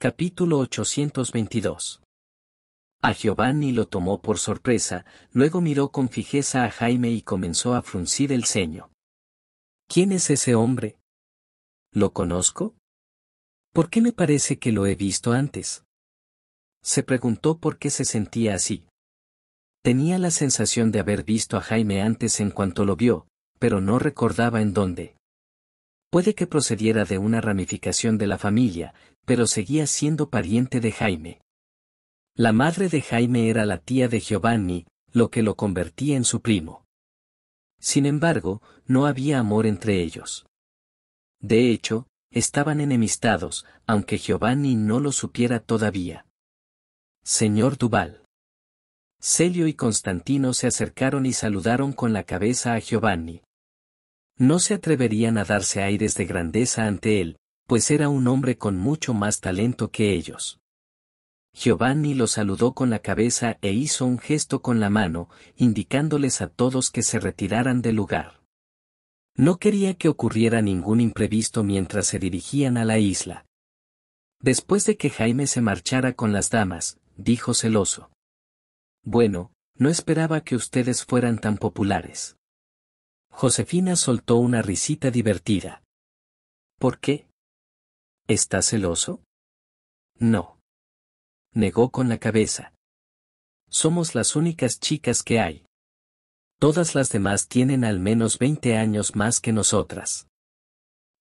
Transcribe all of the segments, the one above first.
Capítulo 822. A Giovanni lo tomó por sorpresa, luego miró con fijeza a Jaime y comenzó a fruncir el ceño. ¿Quién es ese hombre? ¿Lo conozco? ¿Por qué me parece que lo he visto antes? Se preguntó por qué se sentía así. Tenía la sensación de haber visto a Jaime antes en cuanto lo vio, pero no recordaba en dónde. Puede que procediera de una ramificación de la familia, pero seguía siendo pariente de Jaime. La madre de Jaime era la tía de Giovanni, lo que lo convertía en su primo. Sin embargo, no había amor entre ellos. De hecho, estaban enemistados, aunque Giovanni no lo supiera todavía. Señor Duval. Celio y Constantino se acercaron y saludaron con la cabeza a Giovanni. No se atreverían a darse aires de grandeza ante él, pues era un hombre con mucho más talento que ellos. Giovanni lo saludó con la cabeza e hizo un gesto con la mano, indicándoles a todos que se retiraran del lugar. No quería que ocurriera ningún imprevisto mientras se dirigían a la isla. Después de que Jaime se marchara con las damas, dijo celoso. Bueno, no esperaba que ustedes fueran tan populares. Josefina soltó una risita divertida. ¿Por qué? ¿Estás celoso? No. Negó con la cabeza. Somos las únicas chicas que hay. Todas las demás tienen al menos 20 años más que nosotras.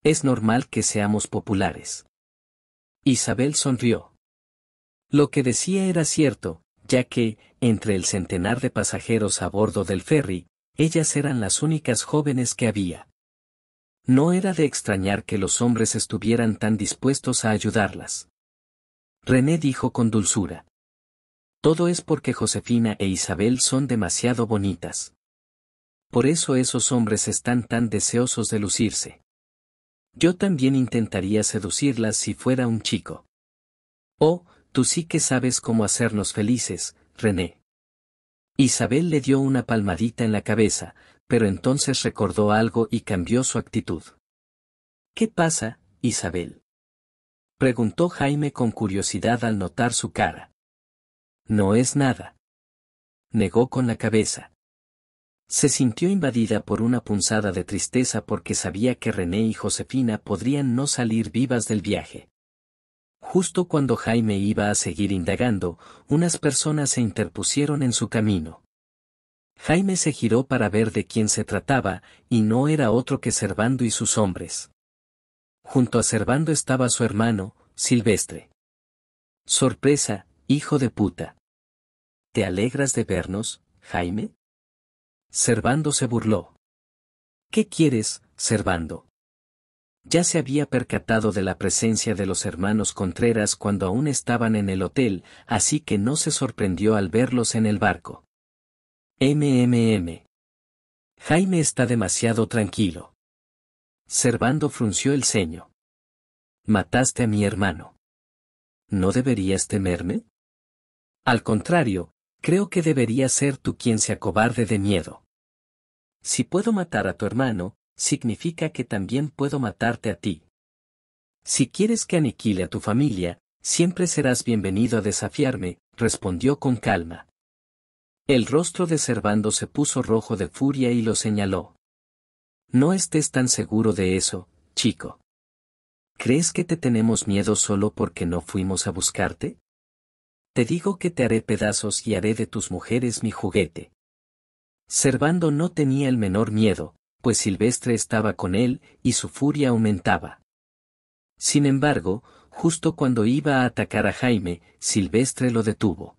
Es normal que seamos populares. Isabel sonrió. Lo que decía era cierto, ya que, entre el centenar de pasajeros a bordo del ferry, ellas eran las únicas jóvenes que había. No era de extrañar que los hombres estuvieran tan dispuestos a ayudarlas. René dijo con dulzura. Todo es porque Josefina e Isabel son demasiado bonitas. Por eso esos hombres están tan deseosos de lucirse. Yo también intentaría seducirlas si fuera un chico. Oh, tú sí que sabes cómo hacernos felices, René. Isabel le dio una palmadita en la cabeza, pero entonces recordó algo y cambió su actitud. ¿Qué pasa, Isabel? Preguntó Jaime con curiosidad al notar su cara. No es nada. Negó con la cabeza. Se sintió invadida por una punzada de tristeza porque sabía que René y Josefina podrían no salir vivas del viaje. Justo cuando Jaime iba a seguir indagando, unas personas se interpusieron en su camino. Jaime se giró para ver de quién se trataba, y no era otro que Servando y sus hombres. Junto a Servando estaba su hermano, Silvestre. Sorpresa, hijo de puta. ¿Te alegras de vernos, Jaime? Servando se burló. ¿Qué quieres, Servando? ya se había percatado de la presencia de los hermanos Contreras cuando aún estaban en el hotel, así que no se sorprendió al verlos en el barco. MMM. Jaime está demasiado tranquilo. Servando frunció el ceño. Mataste a mi hermano. ¿No deberías temerme? Al contrario, creo que debería ser tú quien se acobarde de miedo. Si puedo matar a tu hermano, significa que también puedo matarte a ti. Si quieres que aniquile a tu familia, siempre serás bienvenido a desafiarme, respondió con calma. El rostro de Servando se puso rojo de furia y lo señaló. No estés tan seguro de eso, chico. ¿Crees que te tenemos miedo solo porque no fuimos a buscarte? Te digo que te haré pedazos y haré de tus mujeres mi juguete. Servando no tenía el menor miedo, pues Silvestre estaba con él y su furia aumentaba. Sin embargo, justo cuando iba a atacar a Jaime, Silvestre lo detuvo.